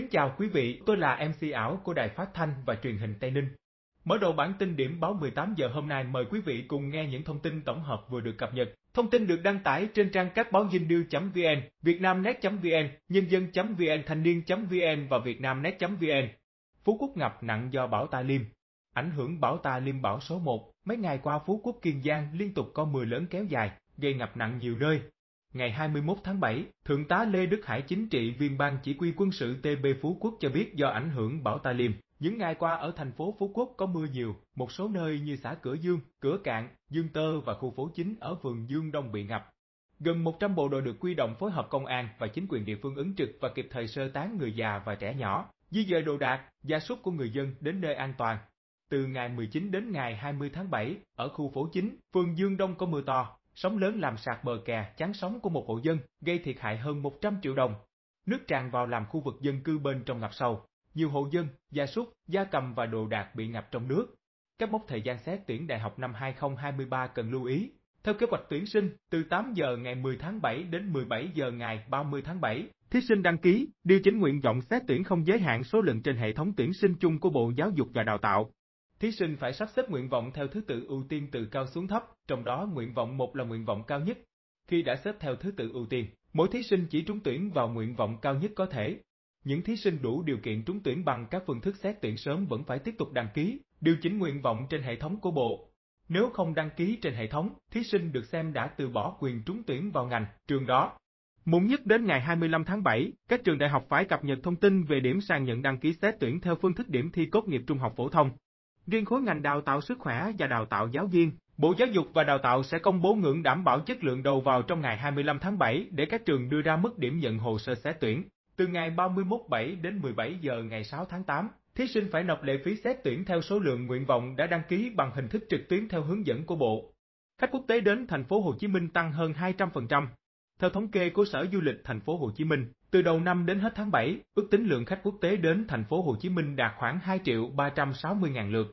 Kính chào quý vị, tôi là MC ảo của Đài Phát Thanh và Truyền hình Tây Ninh. Mở đầu bản tin điểm báo 18 giờ hôm nay mời quý vị cùng nghe những thông tin tổng hợp vừa được cập nhật. Thông tin được đăng tải trên trang các báo dinh vn vietnamnet.vn, nhân dân.vn, thanh niên.vn và vietnamnet.vn. Phú Quốc ngập nặng do bão Ta Liêm. Ảnh hưởng bão Ta Liêm bão số 1, mấy ngày qua Phú Quốc Kiên Giang liên tục có mưa lớn kéo dài, gây ngập nặng nhiều nơi, Ngày 21 tháng 7, Thượng tá Lê Đức Hải chính trị viên ban chỉ huy quân sự TB Phú Quốc cho biết do ảnh hưởng bão Ta Liêm, những ngày qua ở thành phố Phú Quốc có mưa nhiều, một số nơi như xã Cửa Dương, Cửa Cạn, Dương Tơ và khu phố chính ở phường Dương Đông bị ngập. Gần 100 bộ đội được quy động phối hợp công an và chính quyền địa phương ứng trực và kịp thời sơ tán người già và trẻ nhỏ, di dời đồ đạc, gia súc của người dân đến nơi an toàn. Từ ngày 19 đến ngày 20 tháng 7, ở khu phố chính, phường Dương Đông có mưa to, sóng lớn làm sạt bờ kè chắn sóng của một hộ dân, gây thiệt hại hơn 100 triệu đồng. Nước tràn vào làm khu vực dân cư bên trong ngập sâu, nhiều hộ dân, gia súc, gia cầm và đồ đạc bị ngập trong nước. Các mốc thời gian xét tuyển đại học năm 2023 cần lưu ý. Theo kế hoạch tuyển sinh, từ 8 giờ ngày 10 tháng 7 đến 17 giờ ngày 30 tháng 7, thí sinh đăng ký, điều chỉnh nguyện vọng xét tuyển không giới hạn số lượng trên hệ thống tuyển sinh chung của Bộ Giáo dục và Đào tạo. Thí sinh phải sắp xếp nguyện vọng theo thứ tự ưu tiên từ cao xuống thấp, trong đó nguyện vọng 1 là nguyện vọng cao nhất. Khi đã xếp theo thứ tự ưu tiên, mỗi thí sinh chỉ trúng tuyển vào nguyện vọng cao nhất có thể. Những thí sinh đủ điều kiện trúng tuyển bằng các phương thức xét tuyển sớm vẫn phải tiếp tục đăng ký, điều chỉnh nguyện vọng trên hệ thống của Bộ. Nếu không đăng ký trên hệ thống, thí sinh được xem đã từ bỏ quyền trúng tuyển vào ngành, trường đó. Muộn nhất đến ngày 25 tháng 7, các trường đại học phải cập nhật thông tin về điểm sàn nhận đăng ký xét tuyển theo phương thức điểm thi tốt nghiệp trung học phổ thông. Riêng khối ngành đào tạo sức khỏe và đào tạo giáo viên, Bộ Giáo dục và Đào tạo sẽ công bố ngưỡng đảm bảo chất lượng đầu vào trong ngày 25 tháng 7 để các trường đưa ra mức điểm nhận hồ sơ xét tuyển. Từ ngày 31 7 đến 17 giờ ngày 6 tháng 8, thí sinh phải nộp lệ phí xét tuyển theo số lượng nguyện vọng đã đăng ký bằng hình thức trực tuyến theo hướng dẫn của Bộ. Khách quốc tế đến thành phố Hồ Chí Minh tăng hơn 200%. Theo thống kê của Sở Du lịch thành phố Hồ Chí Minh, từ đầu năm đến hết tháng 7, ước tính lượng khách quốc tế đến thành phố Hồ Chí Minh đạt khoảng 2 360 000 lượt,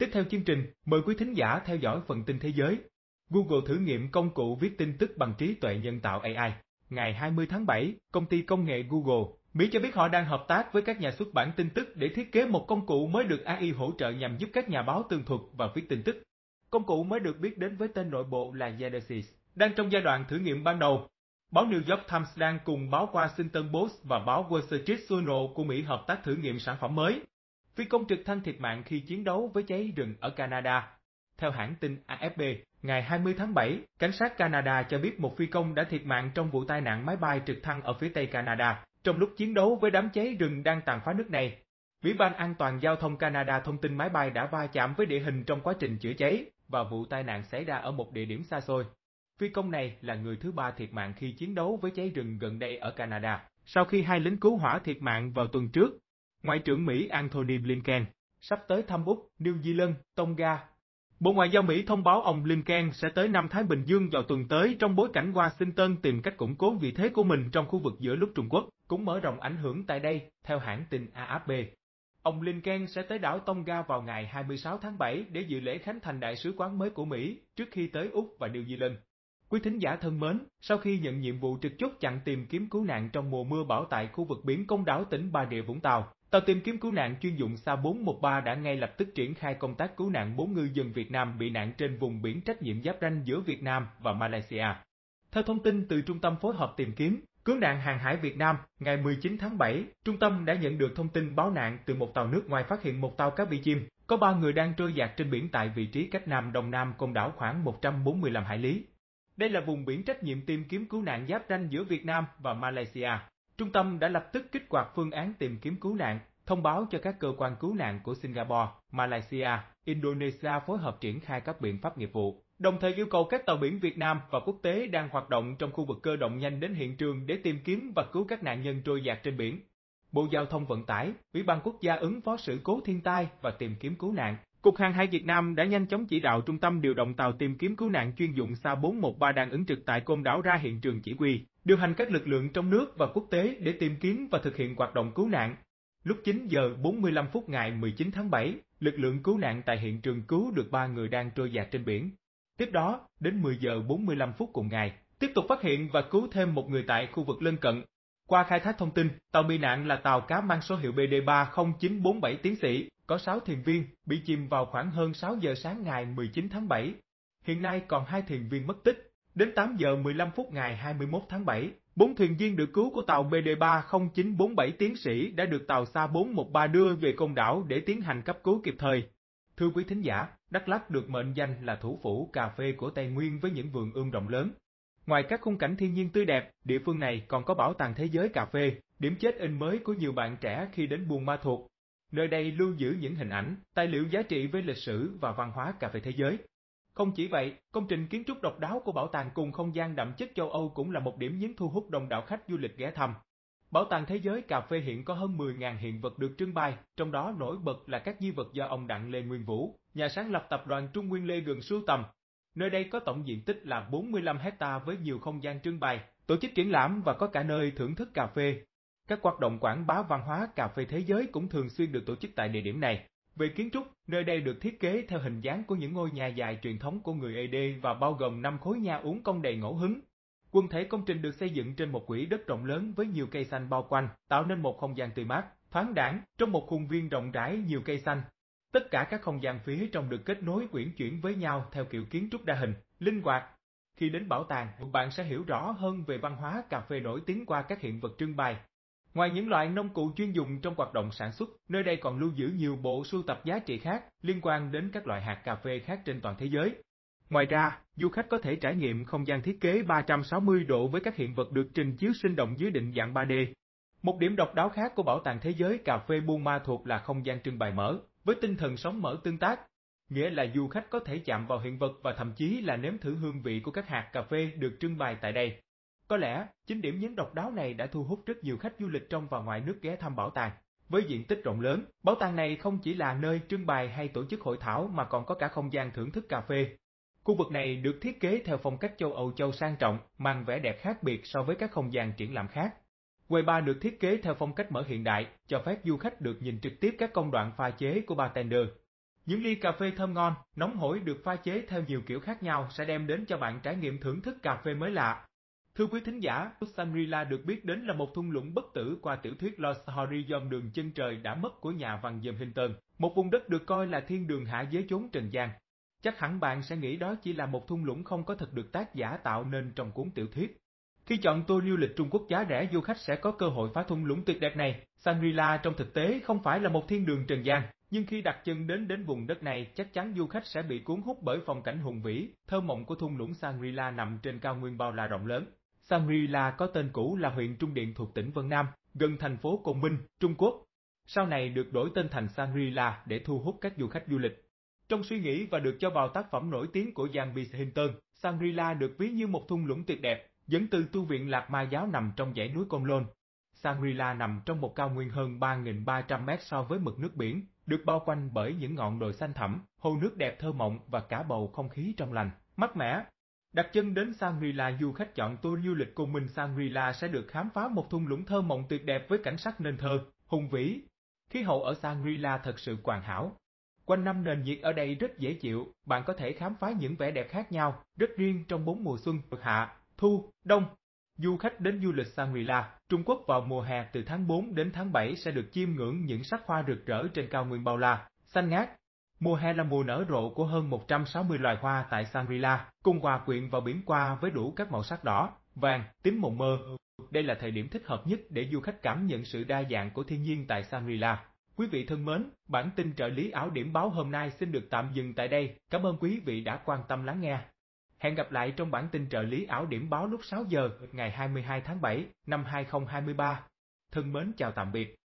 Tiếp theo chương trình, mời quý thính giả theo dõi phần tin thế giới. Google thử nghiệm công cụ viết tin tức bằng trí tuệ nhân tạo AI. Ngày 20 tháng 7, công ty công nghệ Google, Mỹ cho biết họ đang hợp tác với các nhà xuất bản tin tức để thiết kế một công cụ mới được AI hỗ trợ nhằm giúp các nhà báo tường thuật và viết tin tức. Công cụ mới được biết đến với tên nội bộ là Genesis, đang trong giai đoạn thử nghiệm ban đầu. Báo New York Times đang cùng báo Washington Post và báo Wall Street Journal của Mỹ hợp tác thử nghiệm sản phẩm mới phi công trực thăng thiệt mạng khi chiến đấu với cháy rừng ở Canada. Theo hãng tin AFP, ngày 20 tháng 7, cảnh sát Canada cho biết một phi công đã thiệt mạng trong vụ tai nạn máy bay trực thăng ở phía tây Canada trong lúc chiến đấu với đám cháy rừng đang tàn phá nước này. Ủy ban An toàn Giao thông Canada thông tin máy bay đã va chạm với địa hình trong quá trình chữa cháy và vụ tai nạn xảy ra ở một địa điểm xa xôi. Phi công này là người thứ ba thiệt mạng khi chiến đấu với cháy rừng gần đây ở Canada, sau khi hai lính cứu hỏa thiệt mạng vào tuần trước Ngoại trưởng Mỹ Anthony Blinken sắp tới thăm Úc, New Zealand, Tonga. Bộ Ngoại giao Mỹ thông báo ông Blinken sẽ tới Nam Thái Bình Dương vào tuần tới trong bối cảnh Washington tìm cách củng cố vị thế của mình trong khu vực giữa lúc Trung Quốc cũng mở rộng ảnh hưởng tại đây, theo hãng tin AFP. Ông Blinken sẽ tới đảo Tonga vào ngày 26 tháng 7 để dự lễ khánh thành đại sứ quán mới của Mỹ trước khi tới Úc và New Zealand. Quý thính giả thân mến, sau khi nhận nhiệm vụ trực chốt chặn tìm kiếm cứu nạn trong mùa mưa bão tại khu vực biển công đảo tỉnh Bà Rịa Vũng Tàu, Tàu tìm kiếm cứu nạn chuyên dụng Sa 413 đã ngay lập tức triển khai công tác cứu nạn 4 ngư dân Việt Nam bị nạn trên vùng biển trách nhiệm giáp ranh giữa Việt Nam và Malaysia. Theo thông tin từ Trung tâm Phối hợp tìm kiếm, cứu nạn hàng hải Việt Nam, ngày 19 tháng 7, trung tâm đã nhận được thông tin báo nạn từ một tàu nước ngoài phát hiện một tàu cá bị chìm, có 3 người đang trôi giạt trên biển tại vị trí cách Nam Đông Nam Côn đảo khoảng 145 hải lý. Đây là vùng biển trách nhiệm tìm kiếm cứu nạn giáp ranh giữa Việt Nam và Malaysia. Trung tâm đã lập tức kích hoạt phương án tìm kiếm cứu nạn, thông báo cho các cơ quan cứu nạn của Singapore, Malaysia, Indonesia phối hợp triển khai các biện pháp nghiệp vụ, đồng thời yêu cầu các tàu biển Việt Nam và quốc tế đang hoạt động trong khu vực cơ động nhanh đến hiện trường để tìm kiếm và cứu các nạn nhân trôi dạt trên biển. Bộ Giao thông Vận tải, Ủy ban Quốc gia ứng phó sự cố thiên tai và tìm kiếm cứu nạn, Cục Hàng hải Việt Nam đã nhanh chóng chỉ đạo trung tâm điều động tàu tìm kiếm cứu nạn chuyên dụng Sa 413 đang ứng trực tại Côn Đảo ra hiện trường chỉ huy điều hành các lực lượng trong nước và quốc tế để tìm kiếm và thực hiện hoạt động cứu nạn. Lúc 9 giờ 45 phút ngày 19 tháng 7, lực lượng cứu nạn tại hiện trường cứu được 3 người đang trôi dạt trên biển. Tiếp đó, đến 10 giờ 45 phút cùng ngày, tiếp tục phát hiện và cứu thêm một người tại khu vực lân cận. Qua khai thác thông tin, tàu bị nạn là tàu cá mang số hiệu BD30947 tiến sĩ, có 6 thuyền viên, bị chìm vào khoảng hơn 6 giờ sáng ngày 19 tháng 7. Hiện nay còn hai thuyền viên mất tích, Đến 8 giờ 15 phút ngày 21 tháng 7, bốn thuyền viên được cứu của tàu BD30947 tiến sĩ đã được tàu Sa 413 đưa về công đảo để tiến hành cấp cứu kịp thời. Thưa quý thính giả, Đắk Lắk được mệnh danh là thủ phủ cà phê của Tây Nguyên với những vườn ươm rộng lớn. Ngoài các khung cảnh thiên nhiên tươi đẹp, địa phương này còn có bảo tàng thế giới cà phê, điểm chết in mới của nhiều bạn trẻ khi đến Buôn Ma Thuột. Nơi đây lưu giữ những hình ảnh, tài liệu giá trị với lịch sử và văn hóa cà phê thế giới. Không chỉ vậy, công trình kiến trúc độc đáo của bảo tàng cùng không gian đậm chất châu Âu cũng là một điểm nhấn thu hút đông đảo khách du lịch ghé thăm. Bảo tàng thế giới cà phê hiện có hơn 10.000 hiện vật được trưng bày, trong đó nổi bật là các di vật do ông Đặng Lê Nguyên Vũ, nhà sáng lập tập đoàn Trung Nguyên Lê Gần sưu tầm. Nơi đây có tổng diện tích là 45 hecta với nhiều không gian trưng bày, tổ chức triển lãm và có cả nơi thưởng thức cà phê. Các hoạt động quảng bá văn hóa cà phê thế giới cũng thường xuyên được tổ chức tại địa điểm này. Về kiến trúc, nơi đây được thiết kế theo hình dáng của những ngôi nhà dài truyền thống của người Ad và bao gồm 5 khối nhà uống công đầy ngẫu hứng. Quân thể công trình được xây dựng trên một quỹ đất rộng lớn với nhiều cây xanh bao quanh, tạo nên một không gian tươi mát, thoáng đãng trong một khuôn viên rộng rãi nhiều cây xanh. Tất cả các không gian phía trong được kết nối quyển chuyển với nhau theo kiểu kiến trúc đa hình, linh hoạt. Khi đến bảo tàng, bạn sẽ hiểu rõ hơn về văn hóa cà phê nổi tiếng qua các hiện vật trưng bày, Ngoài những loại nông cụ chuyên dùng trong hoạt động sản xuất, nơi đây còn lưu giữ nhiều bộ sưu tập giá trị khác liên quan đến các loại hạt cà phê khác trên toàn thế giới. Ngoài ra, du khách có thể trải nghiệm không gian thiết kế 360 độ với các hiện vật được trình chiếu sinh động dưới định dạng 3D. Một điểm độc đáo khác của Bảo tàng Thế giới Cà phê Buôn Ma Thuột là không gian trưng bày mở, với tinh thần sống mở tương tác, nghĩa là du khách có thể chạm vào hiện vật và thậm chí là nếm thử hương vị của các hạt cà phê được trưng bày tại đây. Có lẽ, chính điểm nhấn độc đáo này đã thu hút rất nhiều khách du lịch trong và ngoài nước ghé thăm bảo tàng. Với diện tích rộng lớn, bảo tàng này không chỉ là nơi trưng bày hay tổ chức hội thảo mà còn có cả không gian thưởng thức cà phê. Khu vực này được thiết kế theo phong cách châu Âu châu sang trọng, mang vẻ đẹp khác biệt so với các không gian triển lãm khác. Quầy bar được thiết kế theo phong cách mở hiện đại, cho phép du khách được nhìn trực tiếp các công đoạn pha chế của bartender. Những ly cà phê thơm ngon, nóng hổi được pha chế theo nhiều kiểu khác nhau sẽ đem đến cho bạn trải nghiệm thưởng thức cà phê mới lạ, Thưa quý thính giả, Shangri-La được biết đến là một thung lũng bất tử qua tiểu thuyết Lost Horizon đường chân trời đã mất của nhà văn James Hinton, một vùng đất được coi là thiên đường hạ giới chốn trần gian. Chắc hẳn bạn sẽ nghĩ đó chỉ là một thung lũng không có thật được tác giả tạo nên trong cuốn tiểu thuyết. Khi chọn tour du lịch Trung Quốc giá rẻ du khách sẽ có cơ hội phá thung lũng tuyệt đẹp này. Shangri-La trong thực tế không phải là một thiên đường trần gian, nhưng khi đặt chân đến đến vùng đất này chắc chắn du khách sẽ bị cuốn hút bởi phong cảnh hùng vĩ, thơ mộng của thung lũng Shangri-La nằm trên cao nguyên bao la rộng lớn. Shangri-La có tên cũ là huyện Trung Điện thuộc tỉnh Vân Nam, gần thành phố Côn Minh, Trung Quốc. Sau này được đổi tên thành shangri để thu hút các du khách du lịch. Trong suy nghĩ và được cho vào tác phẩm nổi tiếng của Jan Hinton, shangri được ví như một thung lũng tuyệt đẹp, dẫn từ tu viện Lạc Ma Giáo nằm trong dãy núi Côn Lôn. shangri nằm trong một cao nguyên hơn 3.300 mét so với mực nước biển, được bao quanh bởi những ngọn đồi xanh thẳm, hồ nước đẹp thơ mộng và cả bầu không khí trong lành, mát mẻ. Đặt chân đến Shangri-La, du khách chọn tour du lịch cùng mình Shangri-La sẽ được khám phá một thung lũng thơ mộng tuyệt đẹp với cảnh sắc nên thơ, hùng vĩ. Khí hậu ở Shangri-La thật sự hoàn hảo. Quanh năm nền nhiệt ở đây rất dễ chịu, bạn có thể khám phá những vẻ đẹp khác nhau, rất riêng trong bốn mùa xuân, hạ, thu, đông. Du khách đến du lịch Shangri-La, Trung Quốc vào mùa hè từ tháng 4 đến tháng 7 sẽ được chiêm ngưỡng những sắc hoa rực rỡ trên cao nguyên bao la, xanh ngát, Mùa hè là mùa nở rộ của hơn 160 loài hoa tại Shangri-La, cùng hòa quyện vào biển qua với đủ các màu sắc đỏ, vàng, tím mộng mơ. Đây là thời điểm thích hợp nhất để du khách cảm nhận sự đa dạng của thiên nhiên tại Shangri-La. Quý vị thân mến, bản tin trợ lý ảo điểm báo hôm nay xin được tạm dừng tại đây. Cảm ơn quý vị đã quan tâm lắng nghe. Hẹn gặp lại trong bản tin trợ lý ảo điểm báo lúc 6 giờ ngày 22 tháng 7 năm 2023. Thân mến chào tạm biệt.